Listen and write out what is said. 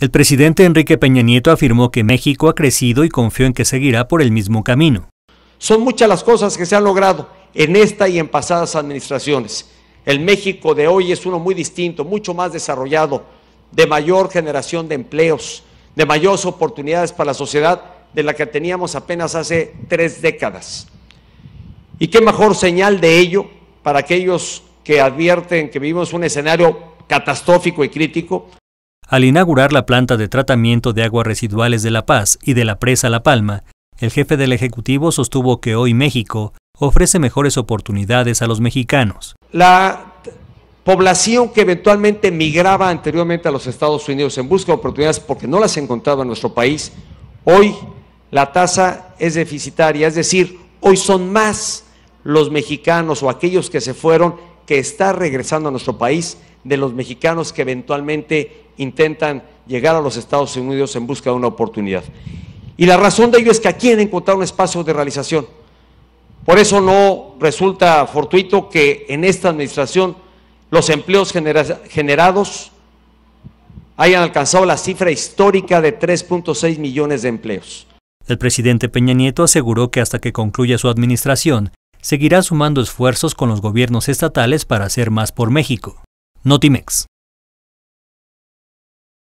El presidente Enrique Peña Nieto afirmó que México ha crecido y confió en que seguirá por el mismo camino. Son muchas las cosas que se han logrado en esta y en pasadas administraciones. El México de hoy es uno muy distinto, mucho más desarrollado, de mayor generación de empleos, de mayores oportunidades para la sociedad de la que teníamos apenas hace tres décadas. ¿Y qué mejor señal de ello para aquellos que advierten que vivimos un escenario catastrófico y crítico al inaugurar la planta de tratamiento de aguas residuales de La Paz y de la presa La Palma, el jefe del Ejecutivo sostuvo que hoy México ofrece mejores oportunidades a los mexicanos. La población que eventualmente migraba anteriormente a los Estados Unidos en busca de oportunidades porque no las encontraba en nuestro país, hoy la tasa es deficitaria, es decir, hoy son más los mexicanos o aquellos que se fueron que está regresando a nuestro país de los mexicanos que eventualmente intentan llegar a los Estados Unidos en busca de una oportunidad. Y la razón de ello es que aquí han encontrado un espacio de realización. Por eso no resulta fortuito que en esta administración los empleos generados hayan alcanzado la cifra histórica de 3.6 millones de empleos. El presidente Peña Nieto aseguró que hasta que concluya su administración, seguirá sumando esfuerzos con los gobiernos estatales para hacer más por México. Notimex.